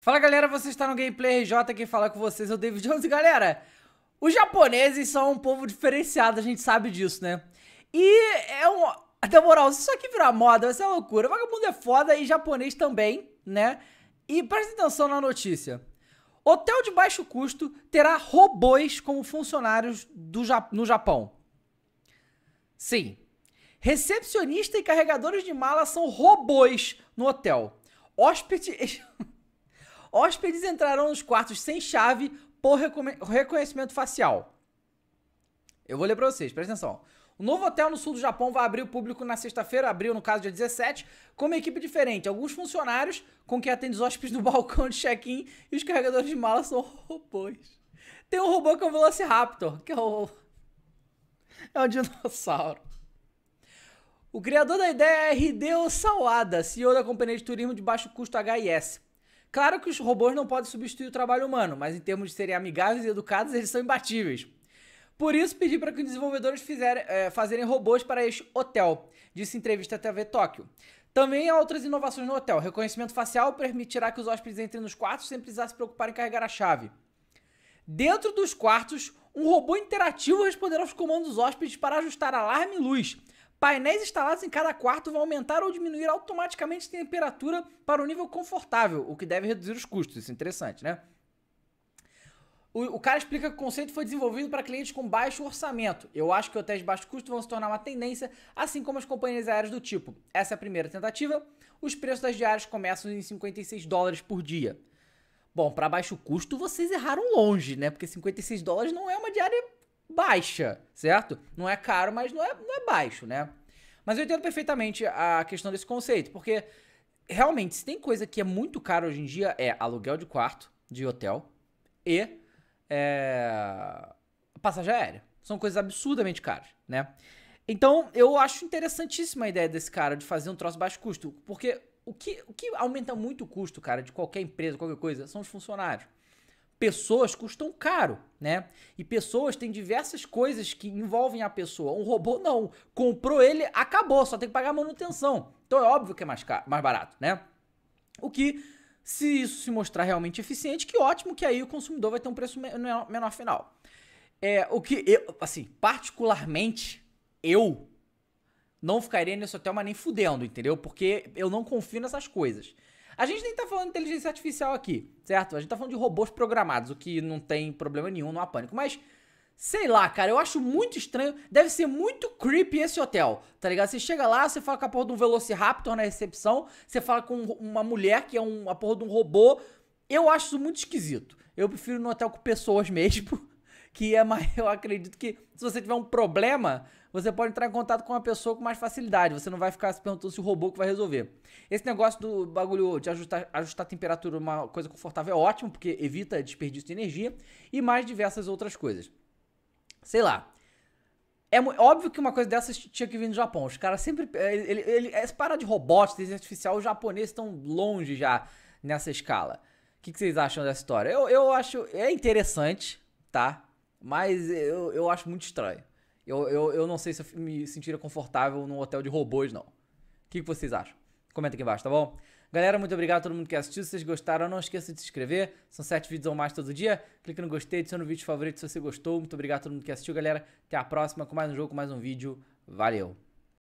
Fala galera, você está no Gameplay RJ, quem fala com vocês é o David Jones. galera, os japoneses são um povo diferenciado, a gente sabe disso, né? E é um... Até moral, se isso aqui virar moda, vai ser uma loucura. Vagabundo é foda e japonês também, né? E presta atenção na notícia. Hotel de baixo custo terá robôs como funcionários do, no Japão. Sim, Recepcionista e carregadores de mala são robôs no hotel. Hóspedes, Hóspedes entrarão nos quartos sem chave por reconhecimento facial. Eu vou ler pra vocês, presta atenção. O novo hotel no sul do Japão vai abrir o público na sexta-feira, abril, no caso, dia 17, com uma equipe diferente. Alguns funcionários com quem atende os hóspedes no balcão de check-in e os carregadores de mala são robôs. Tem um robô que é o Velociraptor, que é o. É um dinossauro. O criador da ideia é Hideo Sawada, CEO da companhia de turismo de baixo custo HIS. Claro que os robôs não podem substituir o trabalho humano, mas em termos de serem amigáveis e educados, eles são imbatíveis. Por isso, pedi para que os desenvolvedores fizerem, eh, é, fazerem robôs para este hotel, disse em entrevista à TV Tóquio. Também há outras inovações no hotel. Reconhecimento facial permitirá que os hóspedes entrem nos quartos sem precisar se preocupar em carregar a chave. Dentro dos quartos, um robô interativo responderá aos comandos dos hóspedes para ajustar alarme e luz Painéis instalados em cada quarto vão aumentar ou diminuir automaticamente a temperatura para um nível confortável, o que deve reduzir os custos. Isso é interessante, né? O, cara explica que o conceito foi desenvolvido para clientes com baixo orçamento. Eu acho que hotéis de baixo custo vão se tornar uma tendência, assim como as companhias aéreas do tipo. Essa é a primeira tentativa. Os preços das diárias começam em 56 dólares por dia. Bom, para baixo custo vocês erraram longe, né? Porque 56 dólares não é uma diária baixa, certo? Não é caro, mas não é, não é baixo, né? Mas eu entendo perfeitamente a questão desse conceito, porque realmente, se tem coisa que é muito cara hoje em dia, é aluguel de quarto, de hotel e é, passagem aérea. São coisas absurdamente caras, né? Então, eu acho interessantíssima a ideia desse cara de fazer um troço baixo custo, porque o que, o que aumenta muito o custo, cara, de qualquer empresa, qualquer coisa, são os funcionários pessoas custam caro, né? E pessoas têm diversas coisas que envolvem a pessoa. Um robô não. Comprou ele, acabou, só tem que pagar a manutenção. Então é óbvio que é mais, caro, mais barato, né? O que, se isso se mostrar realmente eficiente, que ótimo que aí o consumidor vai ter um preço menor, menor final. É, o que eu, assim, particularmente, eu não ficaria nesse hotel, mas nem fudendo, entendeu? Porque eu não confio nessas coisas. A gente nem tá falando de inteligência artificial aqui, certo? A gente tá falando de robôs programados, o que não tem problema nenhum, não há pânico. Mas, sei lá, cara, eu acho muito estranho. Deve ser muito creepy esse hotel, tá ligado? Você chega lá, você fala com a porra de um Velociraptor na recepção, você fala com uma mulher que é um, a porra de um robô. Eu acho isso muito esquisito. Eu prefiro no hotel com pessoas mesmo que é mais. Eu acredito que se você tiver um problema, você pode entrar em contato com uma pessoa com mais facilidade. Você não vai ficar se perguntando se o robô que vai resolver. Esse negócio do bagulho de ajustar, ajustar a temperatura, uma coisa confortável, é ótimo, porque evita desperdício de energia e mais diversas outras coisas. Sei lá. É óbvio que uma coisa dessas tinha que vir do Japão. Os caras sempre. Eh, ele, ele, essa parada de robótica, inteligência artificial, os japoneses estão longe já nessa escala. O que, que, vocês acham dessa história? Eu, eu acho. É interessante, tá? Mas eu, eu acho muito estranho. Eu, eu, eu não sei se eu me sentiria confortável num hotel de robôs, não. O que, que vocês acham? Comenta aqui embaixo, tá bom? Galera, muito obrigado a todo mundo que assistiu. Se vocês gostaram, não esqueça de se inscrever. São sete vídeos ou mais todo dia. Clica no gostei, adiciona o vídeo favorito se você gostou. Muito obrigado a todo mundo que assistiu, galera. Até a próxima com mais um jogo, com mais um vídeo. Valeu!